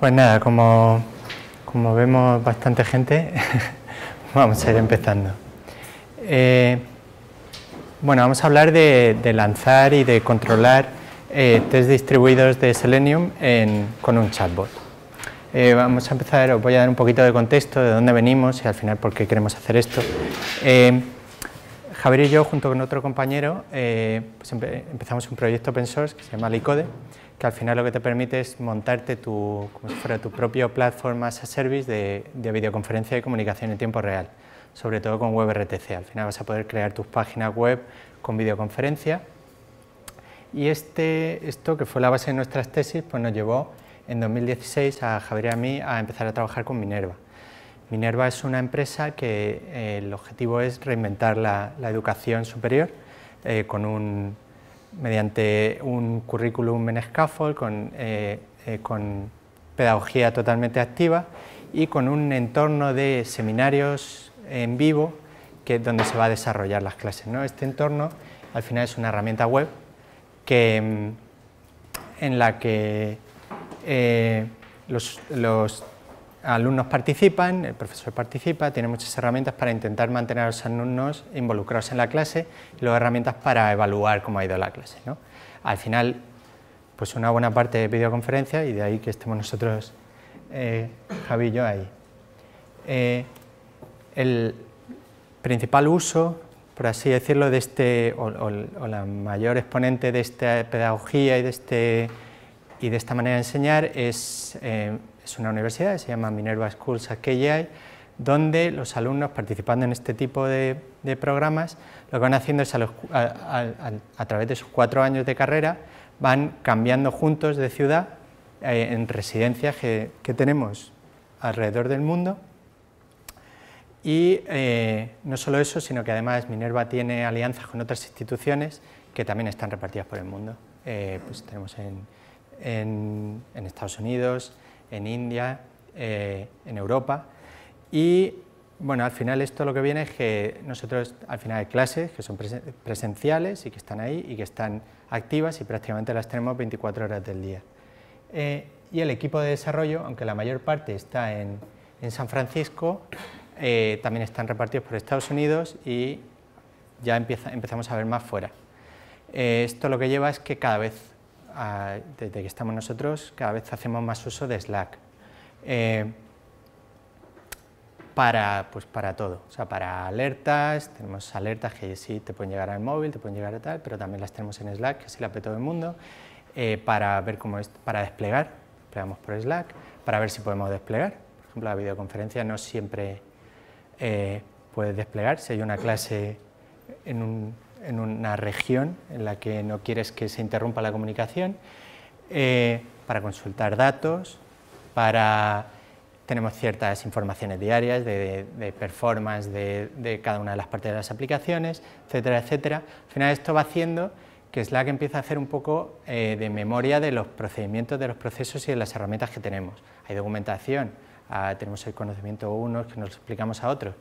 Pues nada, como, vemos bastante gente, vamos a ir empezando. Eh, bueno, vamos a hablar de, lanzar y de controlar eh, test distribuidos de Selenium con un chatbot. Eh, vamos a empezar, os voy a dar un poquito de contexto de dónde venimos y al final por qué queremos hacer esto. Javier y yo, junto con otro compañero, pues empezamos un proyecto open source que se llama Licode, que al final lo que te permite es montarte tu, como si fuera tu propio plataforma as a service de, videoconferencia y comunicación en tiempo real, sobre todo con WebRTC. Al final vas a poder crear tus páginas web con videoconferencia y este, esto, que fue la base de nuestras tesis, pues nos llevó en 2016 a Javier y a mí a empezar a trabajar con Minerva. Minerva es una empresa que eh, el objetivo es reinventar la, educación superior eh, con un mediante un currículum en scaffold con, eh, eh, con pedagogía totalmente activa y con un entorno de seminarios en vivo que donde se va a desarrollar las clases. Este entorno al final es una herramienta web que, mm, en la que eh, los alumnos participan, el profesor participa, tiene muchas herramientas para intentar mantener a los alumnos involucrados en la clase y luego herramientas para evaluar cómo ha ido la clase. Al final, pues una buena parte de videoconferencia y de ahí que estemos nosotros, eh, ahí. Eh, el principal uso, por así decirlo, de este, o, la mayor exponente de esta pedagogía y de, este, y de esta manera de enseñar es... Eh, es una universidad, se llama Minerva Schools at KGI, donde los alumnos participando en este tipo de, programas lo que van haciendo es a, través de sus cuatro años de carrera van cambiando juntos de ciudad eh, en residencias que, tenemos alrededor del mundo y eh, no solo eso, sino que además Minerva tiene alianzas con otras instituciones que también están repartidas por el mundo. Eh, pues tenemos en Estados Unidos, en India, eh, en Europa. Y bueno, al final esto lo que viene es que nosotros al final hay clases que son presenciales y que están ahí y que están activas y prácticamente las tenemos 24 horas del día. Eh, y el equipo de desarrollo, aunque la mayor parte está en, San Francisco, eh, también están repartidos por Estados Unidos y ya empezamos a ver más fuera. esto lo que lleva es que cada vez desde que estamos nosotros, cada vez hacemos más uso de Slack. Eh, para, pues para todo, o sea, para alertas, tenemos alertas que sí te pueden llegar al móvil, te pueden llegar a tal, pero también las tenemos en Slack, que se la ve todo el mundo, eh, para ver cómo es, para desplegar, desplegamos por Slack, para ver si podemos desplegar, por ejemplo, la videoconferencia no siempre eh, puede desplegar, si hay una clase en un en una región en la que no quieres que se interrumpa la comunicación, eh, para consultar datos, para tenemos ciertas informaciones diarias de, performance de, cada una de las partes de las aplicaciones, etcétera, etcétera. Al final esto va haciendo que Slack empieza a hacer un poco eh, de memoria de los procedimientos, de los procesos y de las herramientas que tenemos. Hay documentación, ah, tenemos el conocimiento unos que nos explicamos a otros,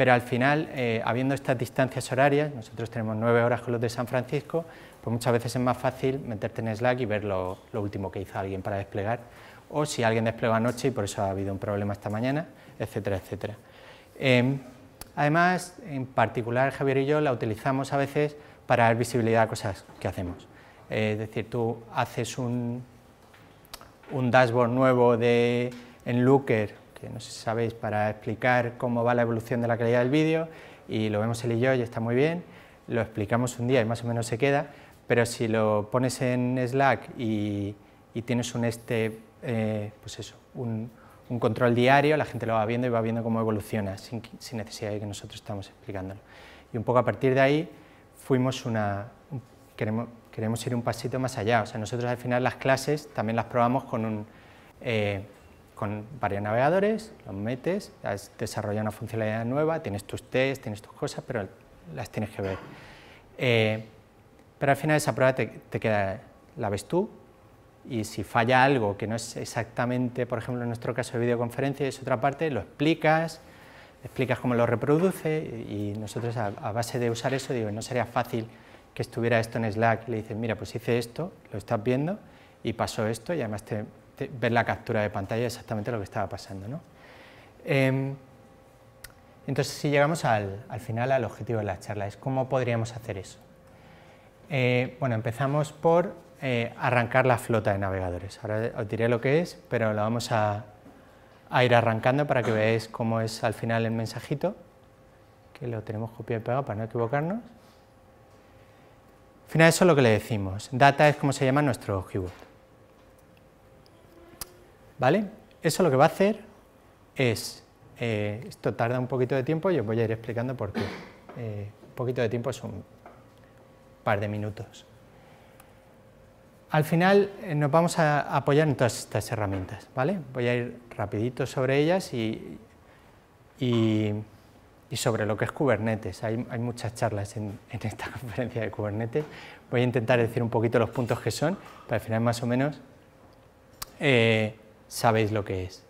pero al final, eh, habiendo estas distancias horarias, nosotros tenemos nueve horas con los de San Francisco, pues muchas veces es más fácil meterte en Slack y ver lo, último que hizo alguien para desplegar, o si alguien desplegó anoche y por eso ha habido un problema esta mañana, etcétera, etcétera. Em, además, en particular Javier y yo la utilizamos a veces para dar visibilidad a cosas que hacemos. Eh, es decir, tú haces un, un dashboard nuevo de, en Looker no sé si sabéis, para explicar cómo va la evolución de la calidad del vídeo y lo vemos él y yo y está muy bien, lo explicamos un día y más o menos se queda, pero si lo pones en Slack y, tienes un este, eh, pues eso, un, control diario, la gente lo va viendo y va viendo cómo evoluciona sin, necesidad de que nosotros estamos explicándolo. Y un poco a partir de ahí fuimos una, queremos, queremos ir un pasito más allá, o sea, nosotros al final las clases también las probamos con un... Eh, con varios navegadores, los metes, has desarrollado una funcionalidad nueva, tienes tus tests, tienes tus cosas, pero las tienes que ver. Eh, pero al final esa prueba te, queda, la ves tú, y si falla algo que no es exactamente, por ejemplo, en nuestro caso de videoconferencia, es otra parte, lo explicas, explicas cómo lo reproduce, y nosotros a, base de usar eso, digo, no sería fácil que estuviera esto en Slack, le dices, mira, pues hice esto, lo estás viendo, y pasó esto, y además te, ver la captura de pantalla exactamente lo que estaba pasando. Em, entonces, si llegamos al, final, al objetivo de la charla, es cómo podríamos hacer eso. Eh, bueno, empezamos por eh, arrancar la flota de navegadores. Ahora os diré lo que es, pero lo vamos a, ir arrancando para que veáis cómo es al final el mensajito, que lo tenemos copiado y pegado para no equivocarnos. Al final eso es lo que le decimos. Data es como se llama nuestro keyword. ¿vale? Eso lo que va a hacer es, eh, esto tarda un poquito de tiempo y os voy a ir explicando por qué. Eh, un poquito de tiempo es un par de minutos. Al final eh, nos vamos a apoyar en todas estas herramientas, ¿vale? Voy a ir rapidito sobre ellas y, sobre lo que es Kubernetes. Hay, muchas charlas en, en, esta conferencia de Kubernetes. Voy a intentar decir un poquito los puntos que son, para al final más o menos sabéis lo que es.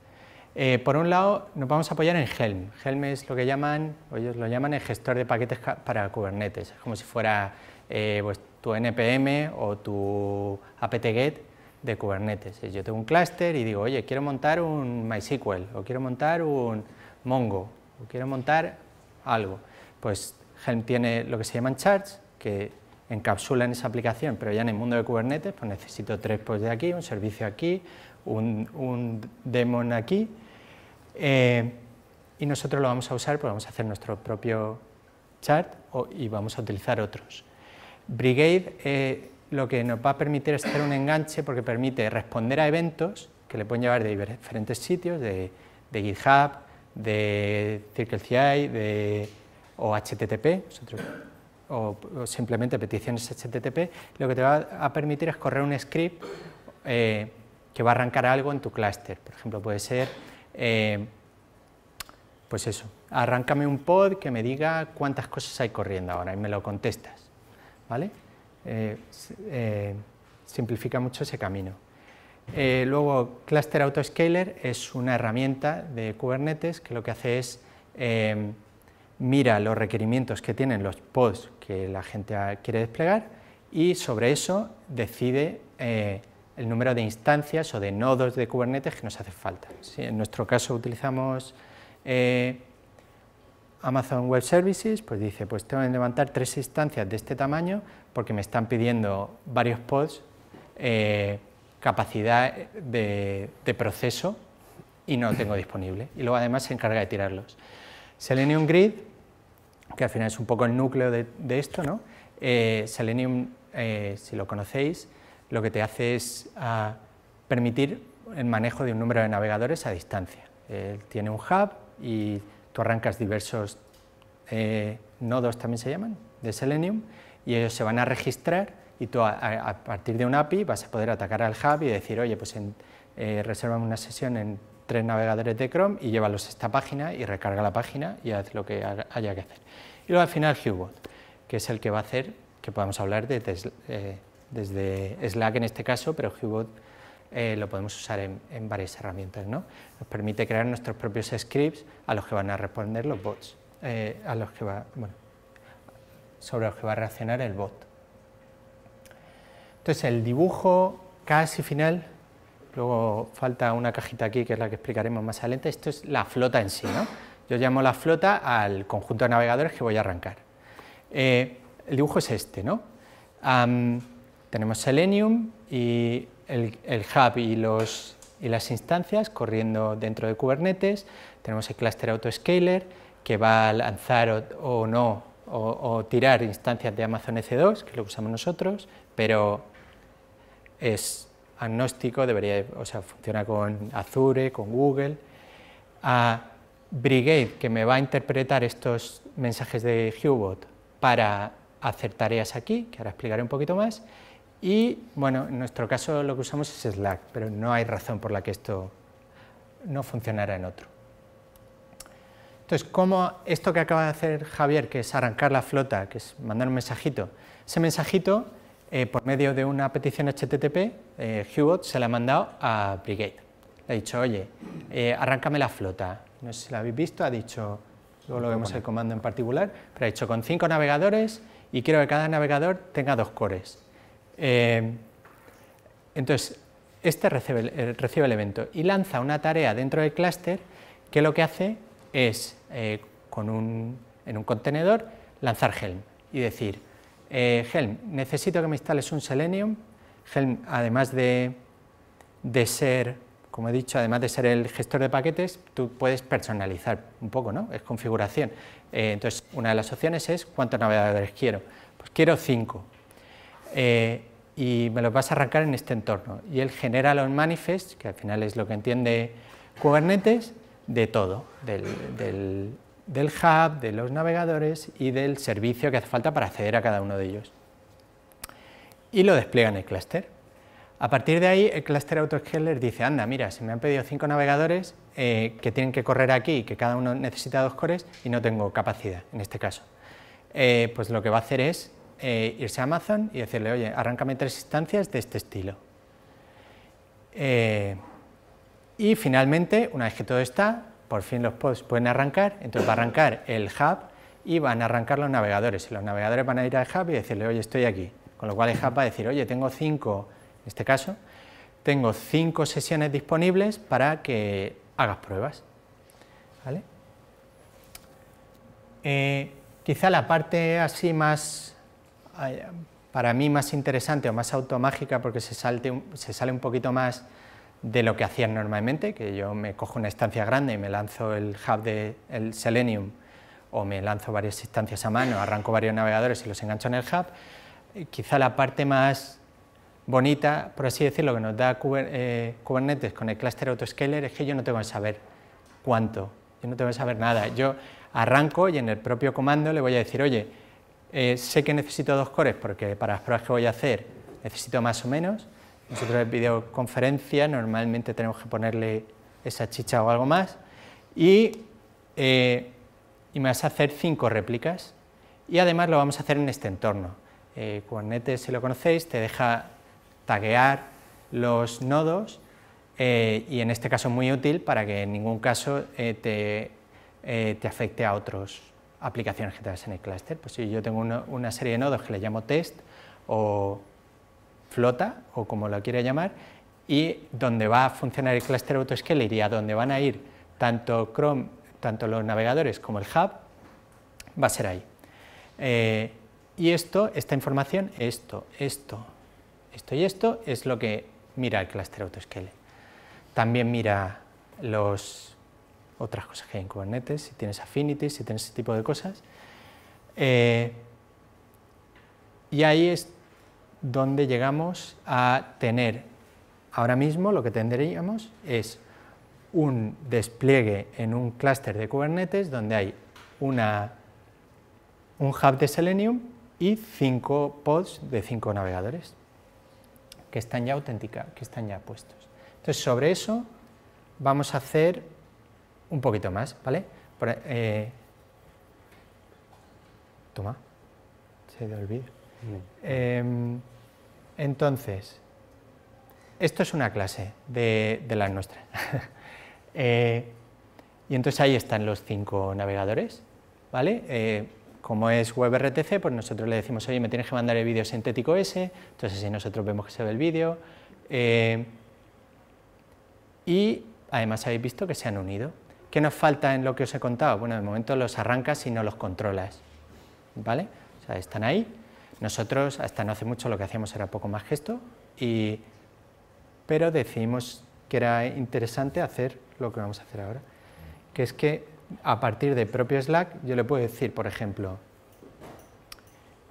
Eh, por un lado, nos vamos a apoyar en Helm. Helm es lo que llaman, o ellos lo llaman el gestor de paquetes para Kubernetes. Es como si fuera eh, pues, tu NPM o tu apt-get de Kubernetes. Yo tengo un clúster y digo, oye, quiero montar un MySQL, o quiero montar un Mongo, o quiero montar algo. Pues Helm tiene lo que se llaman charts, que encapsulan esa aplicación, pero ya en el mundo de Kubernetes, pues necesito tres pods de aquí, un servicio aquí, un, demon aquí, eh, y nosotros lo vamos a usar, pues vamos a hacer nuestro propio chart y vamos a utilizar otros. Brigade eh, lo que nos va a permitir es hacer un enganche porque permite responder a eventos que le pueden llevar de diferentes sitios, de, GitHub, de CircleCI, de, o HTTP, o, simplemente peticiones HTTP, lo que te va a permitir es correr un script eh, que va a arrancar algo en tu clúster. Por ejemplo, puede ser, eh, pues eso, arráncame un pod que me diga cuántas cosas hay corriendo ahora y me lo contestas. ¿Vale? Eh, eh, simplifica mucho ese camino. luego, Cluster Autoscaler es una herramienta de Kubernetes que lo que hace es mira los requerimientos que tienen los pods que la gente quiere desplegar y sobre eso decide el número de instancias o de nodos de Kubernetes que nos hace falta. Si en nuestro caso utilizamos eh, Amazon Web Services, pues dice, pues tengo que levantar tres instancias de este tamaño porque me están pidiendo varios pods eh, capacidad de, proceso y no tengo disponible. Y luego además se encarga de tirarlos. Selenium Grid, que al final es un poco el núcleo de, esto, ¿no? Eh, Selenium, si lo conocéis, lo que te hace es ah, permitir el manejo de un número de navegadores a distancia. tiene un hub y tú arrancas diversos eh, nodos, también se llaman, de Selenium, y ellos se van a registrar y tú a, partir de un API vas a poder atacar al hub y decir, oye, pues eh, reserva una sesión en tres navegadores de Chrome y llévalos a esta página y recarga la página y haz lo que haya que hacer. Y luego al final Hubot, que es el que va a hacer que podamos hablar de, de desde Slack en este caso, pero Hubot eh, lo podemos usar en, varias herramientas. ¿no? Nos permite crear nuestros propios scripts a los que van a responder los bots, eh, a los que va, sobre los que va a reaccionar el bot. Entonces el dibujo casi final, luego falta una cajita aquí que es la que explicaremos más adelante, esto es la flota en sí. ¿no? Yo llamo la flota al conjunto de navegadores que voy a arrancar. Eh, el dibujo es este, ¿no? Tenemos Selenium y el, hub y, las instancias corriendo dentro de Kubernetes. Tenemos el cluster autoscaler que va a lanzar o, no o, tirar instancias de Amazon EC2, que lo usamos nosotros, pero es agnóstico, debería, o sea, funciona con Azure, con Google. A Brigade, que me va a interpretar estos mensajes de Hubot para hacer tareas aquí, que ahora explicaré un poquito más, y bueno, en nuestro caso lo que usamos es Slack, pero no hay razón por la que esto no funcionara en otro. Entonces, ¿cómo esto que acaba de hacer Javier, que es arrancar la flota, que es mandar un mensajito? Ese mensajito, eh, por medio de una petición HTTP, eh, Hubot se la ha mandado a Brigade. Le ha dicho, oye, eh, arráncame la flota. No sé si la habéis visto, ha dicho, luego lo vemos el comando en particular, pero ha dicho, con cinco navegadores y quiero que cada navegador tenga dos cores. Eh, entonces, este eh, recibe el, evento y lanza una tarea dentro del clúster que lo que hace es, eh, en un contenedor, lanzar Helm y decir, Helm, necesito que me instales un Selenium. Helm, además de, ser, como he dicho, además de ser el gestor de paquetes, tú puedes personalizar un poco, ¿no? Es configuración. entonces, una de las opciones es cuántos navegadores quiero. Pues quiero cinco y me los vas a arrancar en este entorno. Y él genera los manifests, que al final es lo que entiende Kubernetes, de todo, del, hub, de los navegadores y del servicio que hace falta para acceder a cada uno de ellos. Y lo despliega en el cluster A partir de ahí, el cluster autoscaler dice, anda, mira, si me han pedido cinco navegadores eh, que tienen que correr aquí que cada uno necesita dos cores y no tengo capacidad, en este caso. Eh, pues lo que va a hacer es eh, irse a Amazon y decirle, oye, arráncame tres instancias de este estilo. Eh, y finalmente, una vez que todo está, por fin los pods pueden arrancar, entonces va a arrancar el hub y van a arrancar los navegadores. Y los navegadores van a ir al hub y decirle, oye, estoy aquí. Con lo cual el hub va a decir, oye, tengo cinco, en este caso, tengo cinco sesiones disponibles para que hagas pruebas. Eh, quizá la parte así más para mí más interesante o más automágica porque se, sale un poquito más de lo que hacían normalmente, que yo me cojo una instancia grande y me lanzo el hub del el Selenium o me lanzo varias instancias a mano, arranco varios navegadores y los engancho en el hub, eh, quizá la parte más bonita, por así decirlo, que nos da eh, Kubernetes con el cluster autoscaler es que yo no tengo que saber cuánto, yo no tengo que saber nada. Yo arranco y en el propio comando le voy a decir, oye, eh, sé que necesito dos cores porque para las pruebas que voy a hacer necesito más o menos. Nosotros en videoconferencia normalmente tenemos que ponerle esa chicha o algo más. Y, eh, me vas a hacer cinco réplicas. Y además lo vamos a hacer en este entorno. Eh, si lo conocéis, te deja taguear los nodos eh, y en este caso muy útil para que en ningún caso te, te afecte a otros aplicaciones que en el cluster, Pues si yo tengo una, serie de nodos que le llamo test o flota o como lo quiera llamar y donde va a funcionar el clúster autoscaler y a donde van a ir tanto Chrome, tanto los navegadores como el hub, va a ser ahí. Eh, y esto, esta información, esto, esto, esto y esto es lo que mira el clúster autoscaler. También mira los otras cosas que hay en Kubernetes, si tienes Affinity, si tienes ese tipo de cosas. Eh, y ahí es donde llegamos a tener, ahora mismo lo que tendríamos es un despliegue en un clúster de Kubernetes donde hay una, un hub de Selenium y cinco pods de cinco navegadores que están ya auténtica, que están ya puestos. Entonces, sobre eso vamos a hacer un poquito más, ¿vale? Eh, toma, se te olvida. Mm. Em, entonces, esto es una clase de, la nuestra. Eh, y entonces ahí están los cinco navegadores, ¿vale? Eh, como es WebRTC, pues nosotros le decimos, oye, me tienes que mandar el vídeo sintético ese, entonces así nosotros vemos que se ve el vídeo. y además habéis visto que se han unido, ¿Qué nos falta en lo que os he contado? Bueno, de momento los arrancas y no los controlas. ¿Vale? O sea, están ahí. Nosotros hasta no hace mucho lo que hacíamos era poco más gesto, pero decidimos que era interesante hacer lo que vamos a hacer ahora, que es que a partir del propio Slack yo le puedo decir, por ejemplo,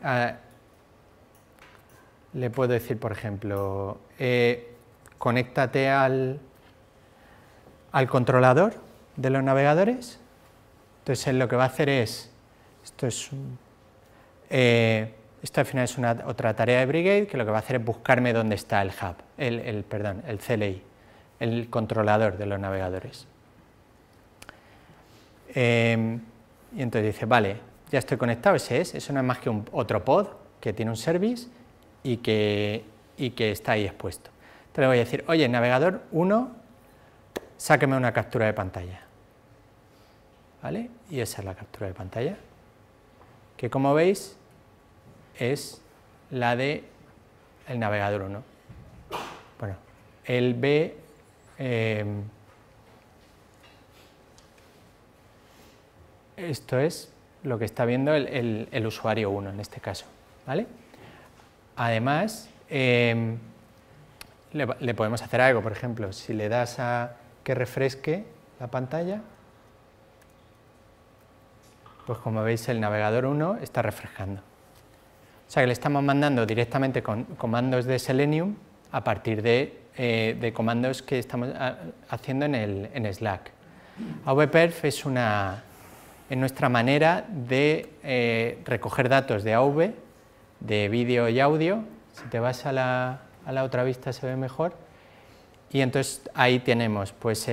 ah, le puedo decir, por ejemplo, eh, conéctate al, al controlador de los navegadores. Entonces lo que va a hacer es, esto es, eh, esto al final es una, otra tarea de Brigade, que lo que va a hacer es buscarme dónde está el hub, el, perdón, el CLI, el controlador de los navegadores. Em, y entonces dice, vale, ya estoy conectado, ese es, eso no es más que un, otro pod que tiene un service y que, y que está ahí expuesto. Entonces le voy a decir, oye, navegador 1, sáqueme una captura de pantalla. Y esa es la captura de pantalla, que como veis es la de el navegador 1. Bueno, el B... Em, esto es lo que está viendo el, usuario 1 en este caso, ¿vale? Además, em, le podemos hacer algo, por ejemplo, si le das a que refresque la pantalla, pues como veis el navegador 1 está reflejando O sea que le estamos mandando directamente con comandos de Selenium a partir de, eh, comandos que estamos ah, haciendo en, el, Slack. AVPerf es, una, en nuestra manera de eh, recoger datos de AV, de vídeo y audio. Si te vas a la, a la otra vista se ve mejor. Y entonces ahí tenemos pues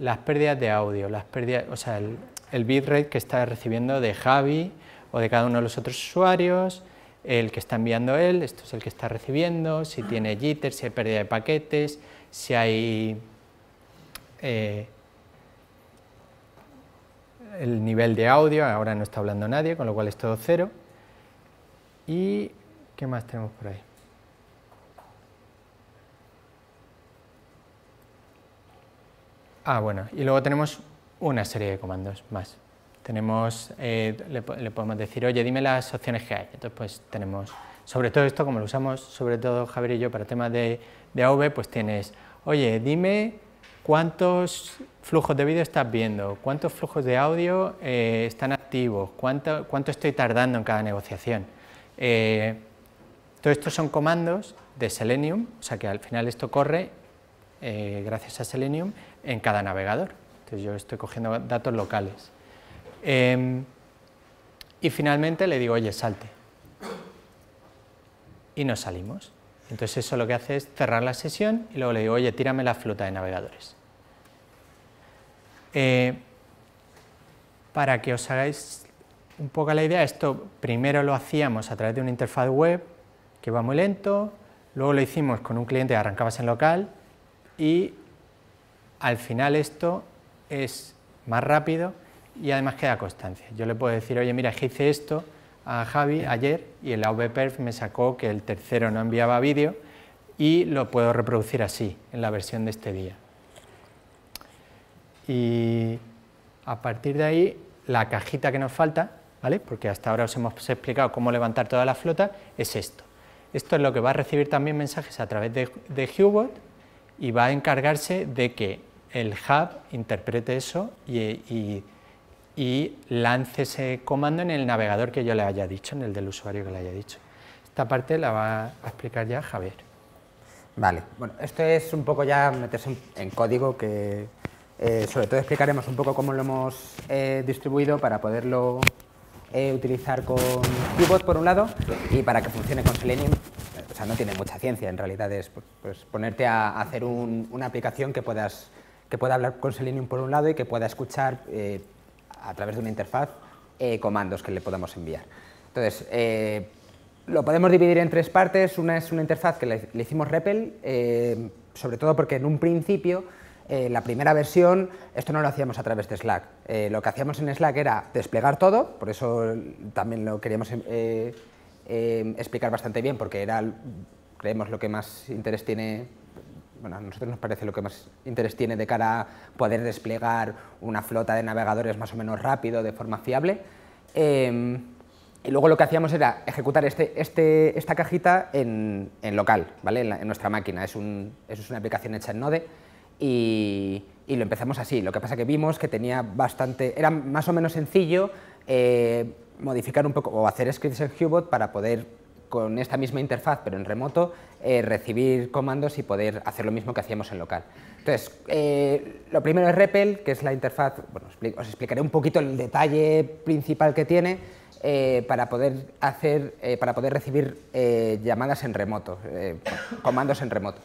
las pérdidas de audio, las pérdidas, o sea, el, el bitrate que está recibiendo de Javi o de cada uno de los otros usuarios, el que está enviando él, esto es el que está recibiendo, si tiene jitter, si hay pérdida de paquetes, si hay eh, el nivel de audio, ahora no está hablando nadie, con lo cual es todo cero. ¿Y qué más tenemos por ahí? Ah, bueno, y luego tenemos una serie de comandos más. Tenemos, eh, le, podemos decir, oye, dime las opciones que hay. Entonces, pues tenemos, sobre todo esto, como lo usamos, sobre todo Javier y yo, para temas de, de AV, pues tienes, oye, dime cuántos flujos de vídeo estás viendo, cuántos flujos de audio eh, están activos, ¿Cuánto, cuánto estoy tardando en cada negociación. Eh, todo esto son comandos de Selenium, o sea que al final esto corre, gracias a Selenium, en cada navegador. Entonces yo estoy cogiendo datos locales. Em, y finalmente le digo, oye, salte. Y nos salimos. Entonces eso lo que hace es cerrar la sesión y luego le digo, oye, tírame la flota de navegadores. Eh, para que os hagáis un poco la idea, esto primero lo hacíamos a través de una interfaz web que va muy lento, luego lo hicimos con un cliente que arrancabas en local y al final esto es más rápido y además queda constancia. Yo le puedo decir, oye, mira, hice esto a Javi ayer y el AVPerf me sacó que el tercero no enviaba vídeo y lo puedo reproducir así, en la versión de este día. Y a partir de ahí, la cajita que nos falta, ¿vale? porque hasta ahora os hemos explicado cómo levantar toda la flota, es esto. Esto es lo que va a recibir también mensajes a través de, de Hubot y va a encargarse de que el hub interprete eso y, y, lance ese comando en el navegador que yo le haya dicho, en el del usuario que le haya dicho. Esta parte la va a explicar ya Javier. Vale, bueno, esto es un poco ya meterse en código que eh, sobre todo explicaremos un poco cómo lo hemos eh, distribuido para poderlo eh, utilizar con Qbot por un lado y para que funcione con Selenium o sea, no tiene mucha ciencia, en realidad es pues, ponerte a hacer una aplicación que puedas que pueda hablar con Selenium por un lado y que pueda escuchar eh, a través de una interfaz eh, comandos que le podamos enviar. Entonces, eh, lo podemos dividir en tres partes. Una es una interfaz que le, hicimos REPL, sobre todo porque en un principio, la primera versión, esto no lo hacíamos a través de Slack. lo que hacíamos en Slack era desplegar todo, por eso también lo queríamos explicar bastante bien, porque era, creemos, lo que más interés tiene bueno, a nosotros nos parece lo que más interés tiene de cara a poder desplegar una flota de navegadores más o menos rápido, de forma fiable. Em, y luego lo que hacíamos era ejecutar este, este esta cajita en, local, ¿vale? En, nuestra máquina. Es, es una aplicación hecha en Node y, lo empezamos así. Lo que pasa que vimos que tenía bastante... Era más o menos sencillo eh, modificar un poco o hacer scripts en Hubot para poder con esta misma interfaz, pero en remoto, eh, recibir comandos y poder hacer lo mismo que hacíamos en local. Entonces, eh, lo primero es REPL, que es la interfaz, bueno, os explicaré un poquito el detalle principal que tiene eh, para, poder hacer, para poder recibir llamadas en remoto, comandos en remoto.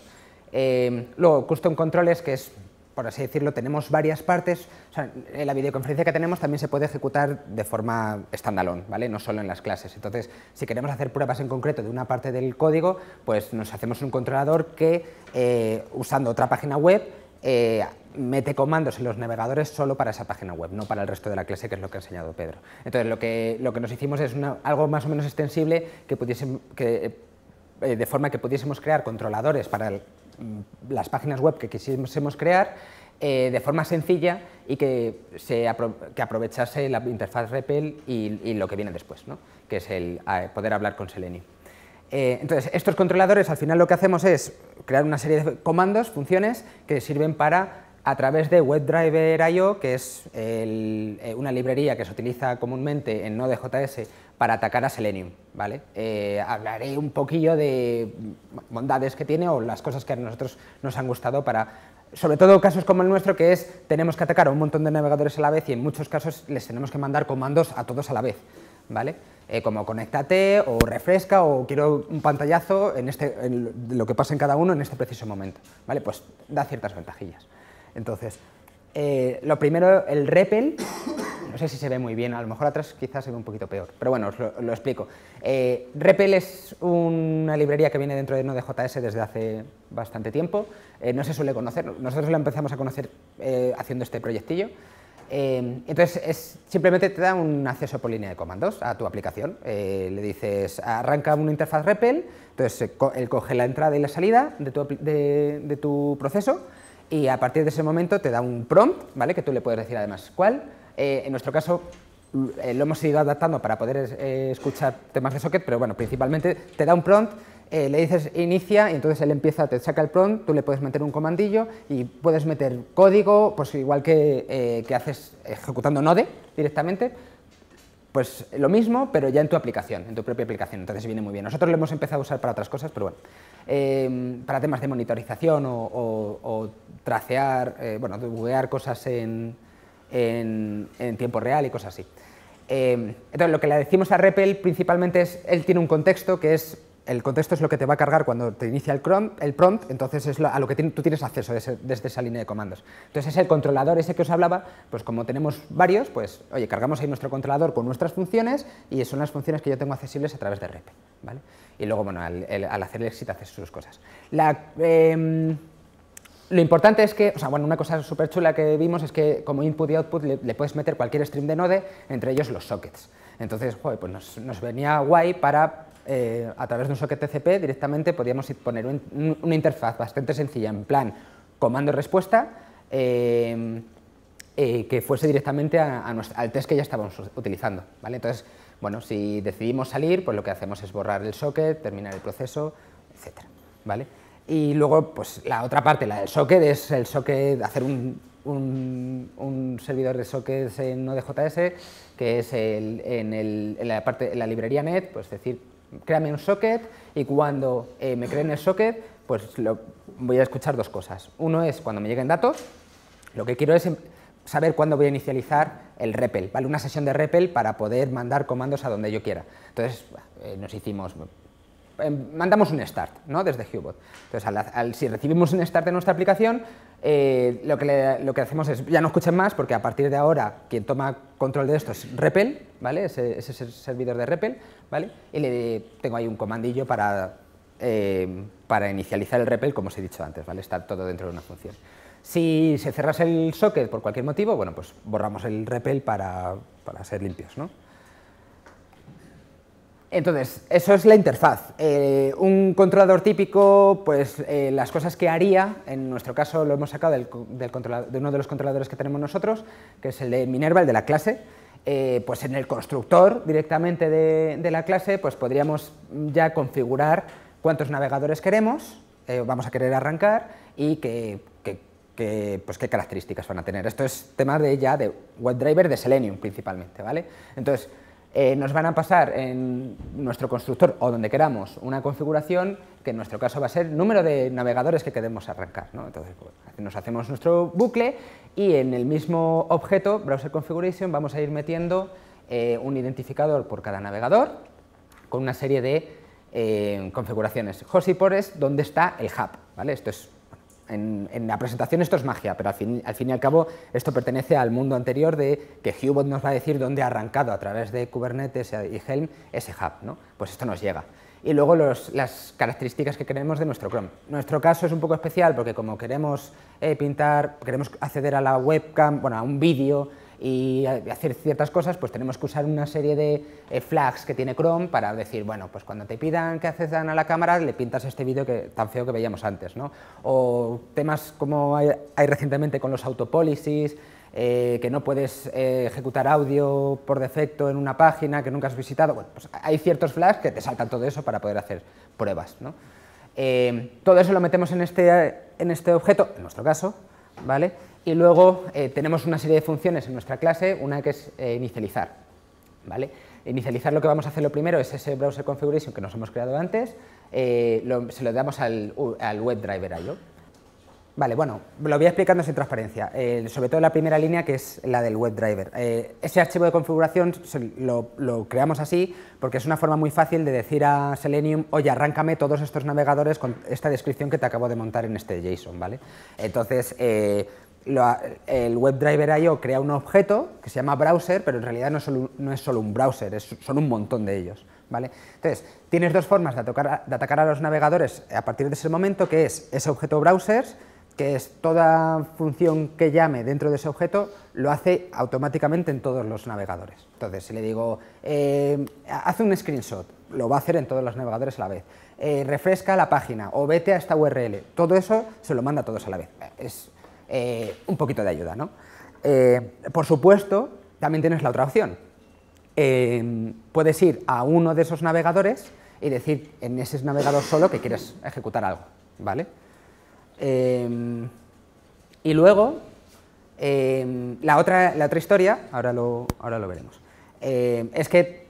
luego, Custom Controls, que es por así decirlo, tenemos varias partes. O la videoconferencia que tenemos también se puede ejecutar de forma standalone, ¿vale? No solo en las clases. Entonces, si queremos hacer pruebas en concreto de una parte del código, pues nos hacemos un controlador que, eh, usando otra página web, eh, mete comandos en los navegadores solo para esa página web, no para el resto de la clase, que es lo que ha enseñado Pedro. Entonces, lo que, lo que nos hicimos es algo más o menos extensible que que, eh, de forma que pudiésemos crear controladores para el Mm, las páginas web que quisiésemos crear eh, de forma sencilla y que, aprovechase la interfaz Repel y, lo que viene después, que es el poder hablar con Selenium. Eh, entonces, estos controladores al final lo que hacemos es crear una serie de comandos, funciones, que sirven para, a través de WebDriver.io, que es eh, una librería que se utiliza comúnmente en Node.js para atacar a Selenium. ¿vale? Eh, hablaré un poquillo de bondades que tiene o las cosas que a nosotros nos han gustado para, sobre todo casos como el nuestro, que es tenemos que atacar a un montón de navegadores a la vez y en muchos casos les tenemos que mandar comandos a todos a la vez. ¿vale? Eh, como conéctate o refresca o quiero un pantallazo en, este, lo que pasa en cada uno en este preciso momento. ¿vale? Pues da ciertas ventajillas. Entonces, eh, lo primero, el repel, no sé si se ve muy bien, a lo mejor atrás quizás se ve un poquito peor, pero bueno, os lo, explico. Eh, repel es una librería que viene dentro de Node.js desde hace bastante tiempo, eh, no se suele conocer, nosotros lo empezamos a conocer haciendo este proyectillo. entonces, simplemente te da un acceso por línea de comandos a tu aplicación. le dices, arranca una interfaz repel entonces él coge la entrada y la salida de tu proceso, y a partir de ese momento te da un prompt, ¿vale? Que tú le puedes decir además cuál. Eh, en nuestro caso eh, lo hemos ido adaptando para poder eh, escuchar temas de socket, pero bueno, principalmente te da un prompt, le dices inicia y entonces él empieza, te saca el prompt, tú le puedes meter un comandillo y puedes meter código, pues igual que, que haces ejecutando Node directamente, pues lo mismo, pero ya en tu aplicación, en tu propia aplicación. Entonces viene muy bien. Nosotros lo hemos empezado a usar para otras cosas, pero bueno. Em, para temas de monitorización o, tracear, eh, bueno, buguear cosas en, en, tiempo real y cosas así. Em, entonces lo que le decimos a Repel principalmente es, él tiene un contexto que es el contexto es lo que te va a cargar cuando te inicia el, prompt, el prompt entonces es a lo que tú tienes acceso desde, esa línea de comandos. Entonces es el controlador ese que os hablaba, pues como tenemos varios, pues oye, cargamos ahí nuestro controlador con nuestras funciones y son las funciones que yo tengo accesibles a través de REP. ¿vale? Y luego, bueno, al, hacer el exit haces sus cosas. Em, lo importante es que, o sea, bueno, una cosa súper chula que vimos es que como input y output le, puedes meter cualquier stream de node, entre ellos los sockets. Entonces, pues nos venía guay para eh, a través de un socket TCP directamente podíamos poner una interfaz bastante sencilla, en plan comando-respuesta, eh, eh, que fuese directamente al test que ya estábamos utilizando. ¿vale? Entonces, bueno, si decidimos salir, pues lo que hacemos es borrar el socket, terminar el proceso, etc. ¿vale? Y luego, pues la otra parte, la del socket, es el socket, hacer un, servidor de sockets en ODJS, que es en, la parte, la librería net, pues decir créame un socket y cuando eh, me creen el socket, pues voy a escuchar dos cosas. Uno es cuando me lleguen datos, lo que quiero es em, saber cuándo voy a inicializar el REPL, ¿vale? una sesión de REPL para poder mandar comandos a donde yo quiera. Entonces eh, nos hicimos Em, mandamos un start ¿no? desde Hubot. Entonces, si recibimos un start de nuestra aplicación, eh, lo, que hacemos es, ya no escuchen más, porque a partir de ahora quien toma control de esto es Repel, ¿vale? ese, es el servidor de Repel, ¿vale? y le tengo ahí un comandillo eh, para, inicializar el Repel, como os he dicho antes, ¿vale? está todo dentro de una función. Si se cerrase el socket por cualquier motivo, bueno, pues borramos el Repel para, para ser limpios. ¿no? Entonces, eso es la interfaz. Eh, un controlador típico, pues eh, las cosas que haría, en nuestro caso lo hemos sacado del, del de uno de los controladores que tenemos nosotros, que es el de Minerva, el de la clase, eh, pues en el constructor directamente de, la clase, pues podríamos ya configurar cuántos navegadores queremos, vamos a querer arrancar y qué, pues qué características van a tener. Esto es tema de ya de WebDriver de Selenium principalmente, ¿vale? Entonces, eh, nos van a pasar en nuestro constructor o donde queramos una configuración que en nuestro caso va a ser el número de navegadores que queremos arrancar. Entonces pues, nos hacemos nuestro bucle y en el mismo objeto, Browser Configuration, vamos a ir metiendo eh, un identificador por cada navegador con una serie de eh, configuraciones. Host está el hub. ¿vale? Esto es en, la presentación esto es magia, pero al fin, y al cabo esto pertenece al mundo anterior de que Hubot nos va a decir dónde ha arrancado a través de Kubernetes y Helm ese hub, ¿no? Pues esto nos llega. Y luego las características que queremos de nuestro Chrome. Nuestro caso es un poco especial porque como queremos eh, pintar, queremos acceder a la webcam, bueno, a un vídeo, y hacer ciertas cosas, pues tenemos que usar una serie de eh, flags que tiene Chrome para decir, bueno, pues cuando te pidan que accedan a la cámara, le pintas este vídeo tan feo que veíamos antes, ¿no? O temas como hay, recientemente con los autopolicies, eh, que no puedes eh, ejecutar audio por defecto en una página que nunca has visitado, pues hay ciertos flags que te saltan todo eso para poder hacer pruebas, todo eso lo metemos en este, en este objeto, en nuestro caso, ¿vale? y luego eh, tenemos una serie de funciones en nuestra clase, una que es eh, inicializar. ¿vale? Inicializar lo que vamos a hacer lo primero es ese browser configuration que nos hemos creado antes, eh, se lo damos al, al web driver IO. Vale, bueno, lo voy explicando sin transparencia, sobre todo la primera línea que es la del web driver. ese archivo de configuración lo, lo, creamos así porque es una forma muy fácil de decir a Selenium, oye, arráncame todos estos navegadores con esta descripción que te acabo de montar en este JSON, ¿vale? Entonces, el WebDriver I.O. crea un objeto que se llama browser, pero en realidad no es solo, no es solo un browser, son un montón de ellos. ¿vale? Entonces, tienes dos formas de, de atacar a los navegadores a partir de ese momento, que es ese objeto browsers, que es toda función que llame dentro de ese objeto, lo hace automáticamente en todos los navegadores. Entonces, si le digo, eh, hace un screenshot, lo va a hacer en todos los navegadores a la vez. Eh, refresca la página o vete a esta URL, todo eso se lo manda a todos a la vez. Es eh, un poquito de ayuda. ¿no? Eh, por supuesto, también tienes la otra opción. Eh, puedes ir a uno de esos navegadores y decir en ese navegador solo que quieres ejecutar algo. ¿vale? y luego, la otra, la, otra, historia, ahora lo, ahora lo veremos, es que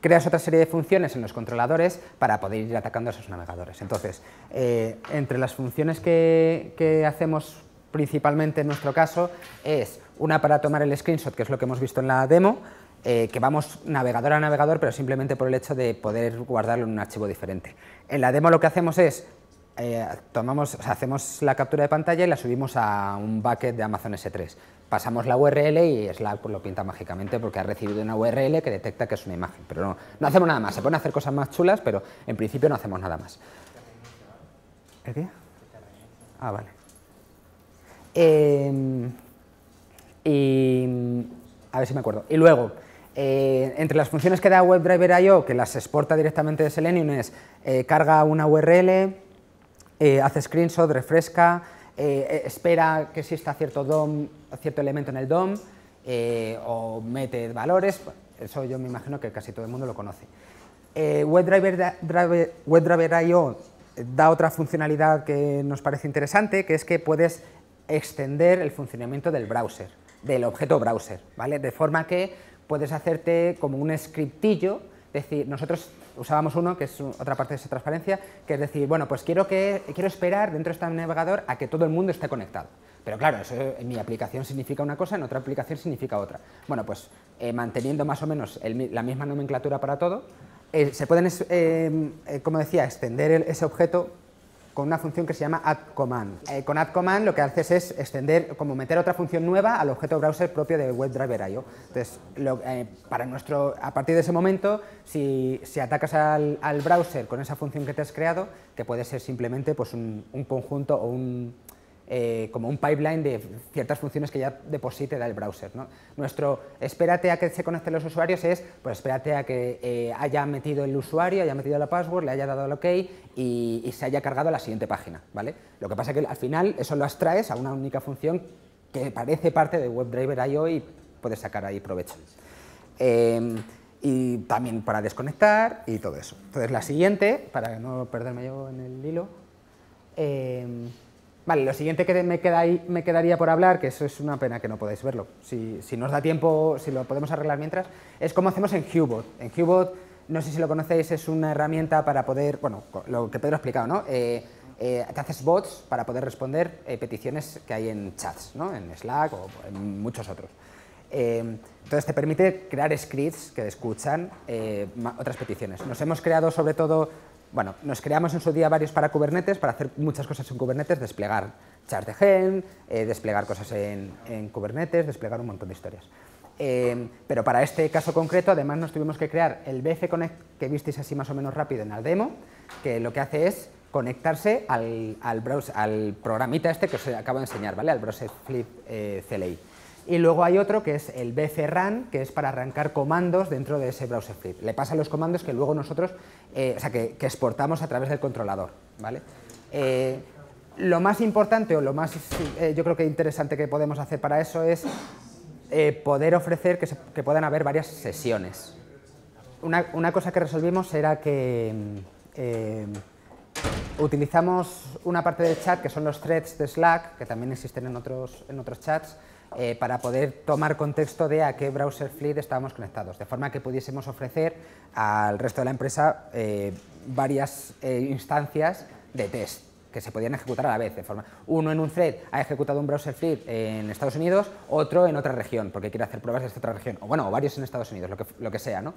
creas otra serie de funciones en los controladores para poder ir atacando a esos navegadores. Entonces, eh, entre las funciones que, hacemos principalmente en nuestro caso es una para tomar el screenshot, que es lo que hemos visto en la demo, eh, que vamos navegador a navegador, pero simplemente por el hecho de poder guardarlo en un archivo diferente. En la demo lo que hacemos es, eh, tomamos, hacemos la captura de pantalla y la subimos a un bucket de Amazon S3 pasamos la URL y Slack lo pinta mágicamente porque ha recibido una URL que detecta que es una imagen. Pero no, no hacemos nada más. Se pueden hacer cosas más chulas, pero en principio no hacemos nada más. ¿El qué? Ah, vale. Em, y, a ver si me acuerdo. Y luego, eh, entre las funciones que da WebDriver.io, que las exporta directamente de Selenium, es eh, carga una URL, eh, hace screenshot, refresca, eh, espera que exista cierto DOM, cierto elemento en el DOM, eh, o mete valores, eso yo me imagino que casi todo el mundo lo conoce. Eh, WebDriver.io da otra funcionalidad que nos parece interesante, que es que puedes extender el funcionamiento del browser, del objeto browser, ¿vale? De forma que puedes hacerte como un scriptillo, es decir, nosotros usábamos uno, que es otra parte de esa transparencia, que es decir, bueno, pues quiero, que, quiero esperar dentro de este navegador a que todo el mundo esté conectado. Pero claro, eso en mi aplicación significa una cosa, en otra aplicación significa otra. Bueno, pues eh, manteniendo más o menos la misma nomenclatura para todo, eh, se pueden, eh, como decía, extender ese objeto con una función que se llama AddCommand. Eh, con AddCommand lo que haces es extender, como meter otra función nueva al objeto browser propio de WebDriver.io. Entonces, eh, para nuestro, a partir de ese momento, si, atacas al, browser con esa función que te has creado, que puede ser simplemente pues, un conjunto o un, eh, como un pipeline de ciertas funciones que ya deposite el browser. Nuestro espérate a que se conecten los usuarios es, pues espérate a que eh, haya metido el usuario, haya metido la password, le haya dado el OK y, se haya cargado la siguiente página. ¿vale? Lo que pasa es que al final eso lo extraes a una única función que parece parte de WebDriver I.O. y puedes sacar ahí provecho. Em, y también para desconectar y todo eso. Entonces la siguiente, para no perderme yo en el hilo, em, Vale, lo siguiente que me, queda me quedaría por hablar, que eso es una pena que no podáis verlo, si, si nos da tiempo, si lo podemos arreglar mientras, es cómo hacemos en Hubot. En Hubot, no sé si lo conocéis, es una herramienta para poder, bueno, lo que Pedro ha explicado, ¿no? Eh, eh, te haces bots para poder responder eh, peticiones que hay en chats, ¿no? en Slack o en muchos otros. entonces te permite crear scripts que escuchan otras peticiones. Nos hemos creado sobre todo bueno, nos creamos en su día varios para Kubernetes, para hacer muchas cosas en Kubernetes, desplegar charts de gen, eh, desplegar cosas en, Kubernetes, desplegar un montón de historias. Eh, pero para este caso concreto, además, nos tuvimos que crear el BF Connect que visteis así más o menos rápido en la demo, que lo que hace es conectarse al, al programita este que os acabo de enseñar, ¿vale? Al browser Flip eh, CLI. Y luego hay otro que es el BFRAN, que es para arrancar comandos dentro de ese browser flip. Le pasan los comandos que luego nosotros, eh, o sea, que, exportamos a través del controlador, eh, lo más importante o lo más, eh, yo creo que interesante que podemos hacer para eso es poder ofrecer que, puedan haber varias sesiones. Una, cosa que resolvimos era que mm, utilizamos una parte del chat que son los threads de Slack, que también existen en en otros chats, eh, para poder tomar contexto de a qué browser fleet estábamos conectados, de forma que pudiésemos ofrecer al resto de la empresa eh, varias eh, instancias de test que se podían ejecutar a la vez. De forma, uno en un thread ha ejecutado un browser fleet en Estados Unidos, otro en otra región, porque quiere hacer pruebas de esta otra región, o bueno, varios en Estados Unidos, lo que, lo que sea. ¿no?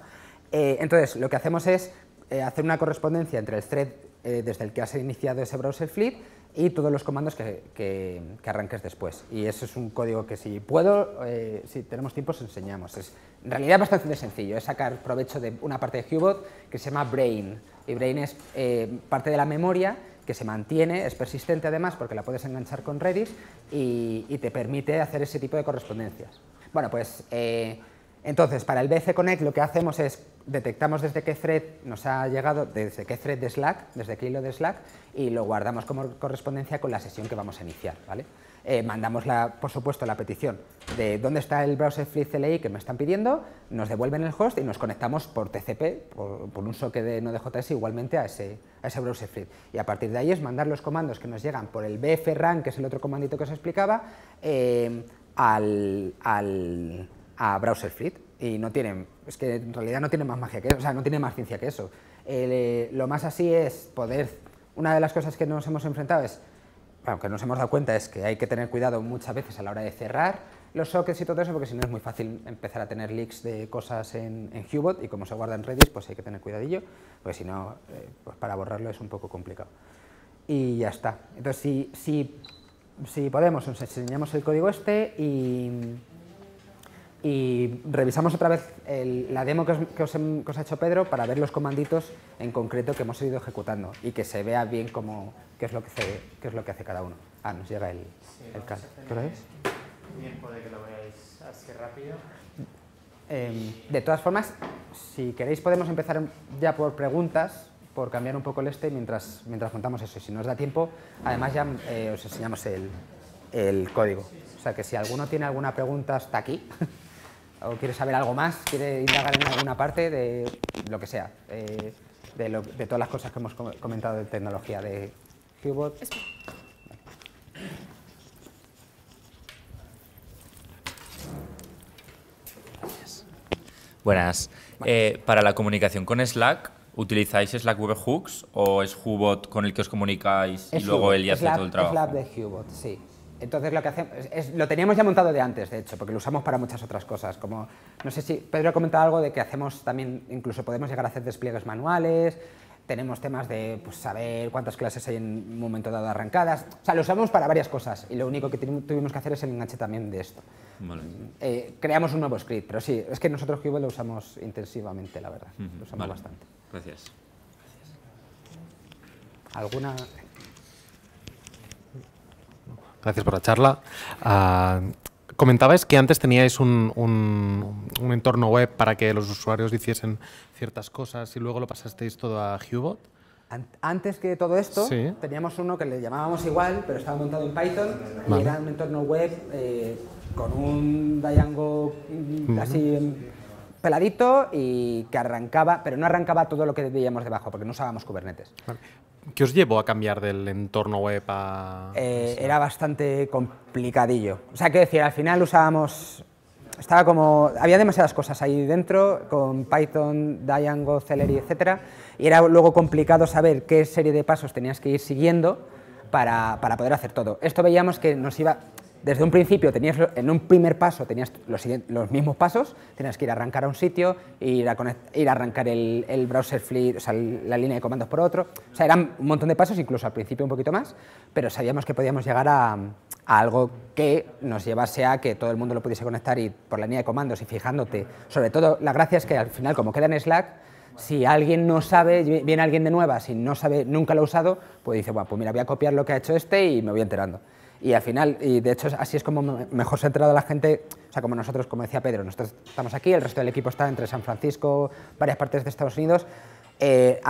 entonces, lo que hacemos es hacer una correspondencia entre el thread eh, desde el que has iniciado ese browser flip y todos los comandos que, que, arranques después. Y ese es un código que si puedo, eh, si tenemos tiempo, os enseñamos. Es, en realidad es bastante sencillo, es sacar provecho de una parte de Hubot que se llama Brain. Y Brain es eh, parte de la memoria que se mantiene, es persistente además porque la puedes enganchar con Redis y, y te permite hacer ese tipo de correspondencias. Bueno, pues... Entonces, para el BC Connect lo que hacemos es detectamos desde qué thread nos ha llegado, desde qué thread de Slack, desde qué hilo de Slack, y lo guardamos como correspondencia con la sesión que vamos a iniciar. ¿vale? Eh, mandamos, por supuesto, la petición de dónde está el browser free CLI que me están pidiendo, nos devuelven el host y nos conectamos por TCP, por, un socket de Node.js igualmente a ese, browser free. Y a partir de ahí es mandar los comandos que nos llegan por el BFRAN, que es el otro comandito que os explicaba, eh, al a browser fleet y no tienen, es que en realidad no tienen más magia que eso, o sea, no tienen más ciencia que eso. Eh, lo más así es poder, una de las cosas que nos hemos enfrentado es, bueno, que nos hemos dado cuenta es que hay que tener cuidado muchas veces a la hora de cerrar los sockets y todo eso, porque si no es muy fácil empezar a tener leaks de cosas en, en Hubot y como se guarda en Redis, pues hay que tener cuidadillo, porque si no, eh, pues para borrarlo es un poco complicado. Y ya está. Entonces, si, si, si podemos, os enseñamos el código este y y revisamos otra vez la demo que os, ha hecho Pedro para ver los comanditos en concreto que hemos ido ejecutando y que se vea bien cómo, qué, es lo que qué es lo que hace cada uno. Ah, nos llega el, el caso. ¿Qué lo es? Bien, puede que lo veáis así rápido. Em, de todas formas, si queréis podemos empezar ya por preguntas, por cambiar un poco el este mientras, mientras montamos eso. Y si nos da tiempo, además ya eh, os enseñamos el, el código. O sea que si alguno tiene alguna pregunta hasta aquí... o quiere saber algo más, quiere indagar en alguna parte de lo que sea, eh, de, todas las cosas que hemos comentado de tecnología de Hubot. Buenas. Eh, para la comunicación con Slack, ¿utilizáis Slack Webhooks o es Hubot con el que os comunicáis y luego él ya hace todo el trabajo? Slack de Hubot, sí. Entonces lo que hacemos, es, lo teníamos ya montado de antes, de hecho, porque lo usamos para muchas otras cosas, como, no sé si Pedro ha comentado algo de que hacemos también, incluso podemos llegar a hacer despliegues manuales, tenemos temas de pues, saber cuántas clases hay en un momento dado arrancadas, o sea, lo usamos para varias cosas y lo único que tuvimos que hacer es el enganche también de esto. Eh, creamos un nuevo script, pero sí, es que nosotros que lo usamos intensivamente, la verdad, lo usamos bastante. Gracias. ¿Alguna...? gracias por la charla. Ah, comentabais que antes teníais un, entorno web para que los usuarios hiciesen ciertas cosas y luego lo pasasteis todo a Hubot. Antes que todo esto, teníamos uno que le llamábamos igual, pero estaba montado en Python era un entorno web eh, con un Django así peladito y que arrancaba, pero no arrancaba todo lo que veíamos debajo, porque no usábamos Kubernetes. ¿Qué os llevó a cambiar del entorno web a...? Eh, era bastante complicadillo. O sea, que decir, al final usábamos... Estaba como... Había demasiadas cosas ahí dentro, con Python, Django, Celery, etc. Y era luego complicado saber qué serie de pasos tenías que ir siguiendo para, para poder hacer todo. Esto veíamos que nos iba desde un principio tenías, en un primer paso tenías los, mismos pasos, tenías que ir a arrancar a un sitio, ir a, ir a arrancar el, el browser fleet, o sea, la línea de comandos por otro, o sea, eran un montón de pasos, incluso al principio un poquito más, pero sabíamos que podíamos llegar a, algo que nos llevase a que todo el mundo lo pudiese conectar y por la línea de comandos y fijándote, sobre todo, la gracia es que al final, como queda en Slack, si alguien no sabe, viene alguien de nueva, si no sabe, nunca lo ha usado, pues dice, bueno, pues mira, voy a copiar lo que ha hecho este y me voy enterando. Y al final, y de hecho así es como mejor se ha enterado la gente, o sea, como nosotros, como decía Pedro, nosotros estamos aquí, el resto del equipo está entre San Francisco, varias partes de Estados Unidos, eh,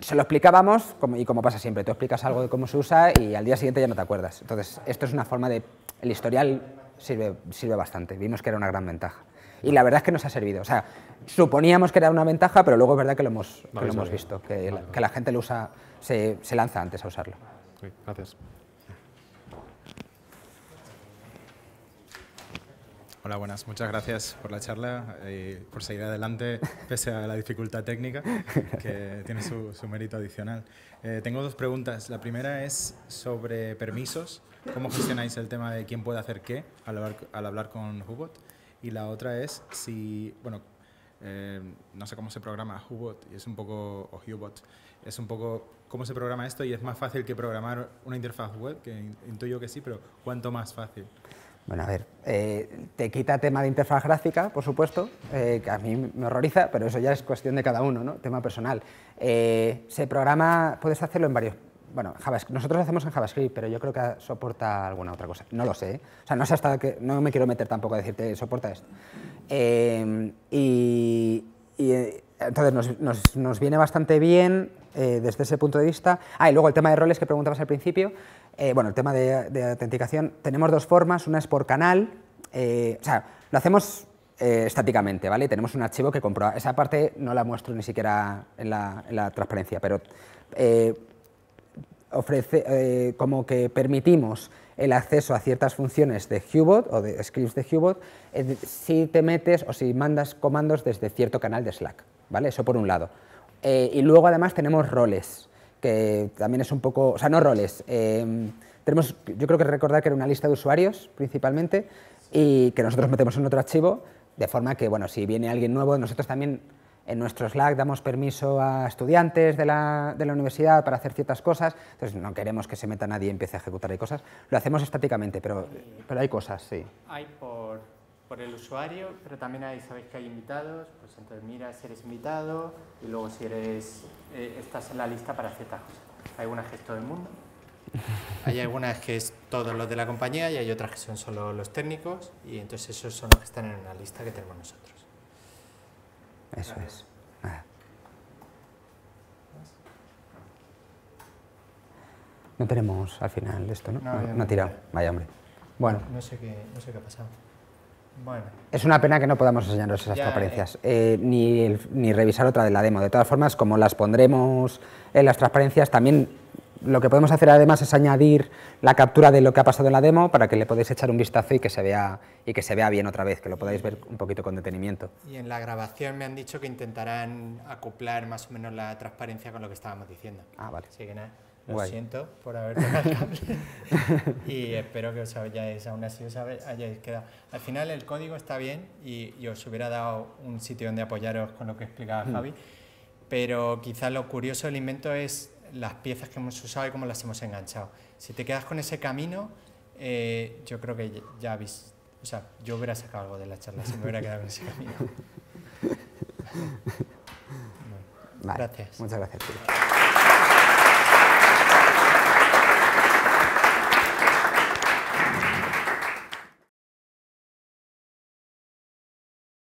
se lo explicábamos como, y como pasa siempre, tú explicas algo de cómo se usa y al día siguiente ya no te acuerdas. Entonces, esto es una forma de... El historial sirve, sirve bastante, vimos que era una gran ventaja. Y la verdad es que nos ha servido. O sea, suponíamos que era una ventaja, pero luego es verdad que lo hemos, lo hemos visto, que, la, que, la, gente lo usa, se, se lanza antes a usarlo. gracias. Hola, buenas. Muchas gracias por la charla eh, y por seguir adelante pese a la dificultad técnica que tiene su, mérito adicional. Eh, tengo dos preguntas. La primera es sobre permisos. ¿Cómo gestionáis el tema de quién puede hacer qué al hablar, con Hubot? Y la otra es si, bueno, eh, no sé cómo se programa Hubot, y es un poco, o Hubot, es un poco cómo se programa esto y es más fácil que programar una interfaz web, que intuyo que sí, pero ¿cuánto más fácil? Bueno, a ver, eh, te quita tema de interfaz gráfica, por supuesto, eh, que a mí me horroriza, pero eso ya es cuestión de cada uno, ¿no? Tema personal. Eh, se programa, puedes hacerlo en varios... Bueno, JavaScript, nosotros lo hacemos en JavaScript, pero yo creo que soporta alguna otra cosa. No lo sé. O sea, no sé hasta que... No me quiero meter tampoco a decirte, soporta esto. y, entonces nos, viene bastante bien eh, desde ese punto de vista. Ah, y luego el tema de roles que preguntabas al principio. Eh, bueno, el tema de, autenticación, tenemos dos formas, una es por canal, eh, o sea, lo hacemos estáticamente, ¿vale? Tenemos un archivo que comprueba, esa parte no la muestro ni siquiera en la, transparencia, pero ofrece, como que permitimos el acceso a ciertas funciones de Hubot o de scripts de Hubot si te metes o si mandas comandos desde cierto canal de Slack, ¿vale? Eso por un lado. Eh, y luego además tenemos roles, que también es un poco, o sea, no roles. Em, tenemos, yo creo que recordar que era una lista de usuarios principalmente y que nosotros metemos en otro archivo, de forma que, bueno, si viene alguien nuevo, nosotros también en nuestro Slack damos permiso a estudiantes de la, de la, universidad para hacer ciertas cosas, entonces no queremos que se meta nadie y empiece a ejecutar ahí cosas. Lo hacemos estáticamente, pero, pero hay cosas, sí. Hay por por el usuario, pero también ahí sabéis que hay invitados, pues entonces mira si eres invitado y luego si eres eh, estás en la lista para ciertas Hay algunas que es todo el mundo, hay algunas que es todos los de la compañía y hay otras que son solo los técnicos y entonces esos son los que están en la lista que tenemos nosotros. Eso es. Ah. No tenemos al final esto, ¿no? No, ha tirado. Vaya hombre. Bueno. No sé no sé qué ha pasado. Es una pena que no podamos enseñaros esas transparencias, eh, ni, ni, revisar otra de la demo. De todas formas, como las pondremos en las transparencias, también lo que podemos hacer además es añadir la captura de lo que ha pasado en la demo para que le podáis echar un vistazo y que se vea, y que se vea bien otra vez, que lo podáis ver un poquito con detenimiento. Y en la grabación me han dicho que intentarán acoplar más o menos la transparencia con lo que estábamos diciendo. Ah, vale. Así que nada. Lo siento por haber tocado y espero que os hayáis, aún así os hayáis quedado. Al final el código está bien y, os hubiera dado un sitio donde apoyaros con lo que explicaba mm. Javi, pero quizás lo curioso del invento es las piezas que hemos usado y cómo las hemos enganchado. Si te quedas con ese camino, eh, yo creo que ya habéis... O sea, yo hubiera sacado algo de la charla si me hubiera quedado con ese camino. gracias. Muchas gracias. Tío.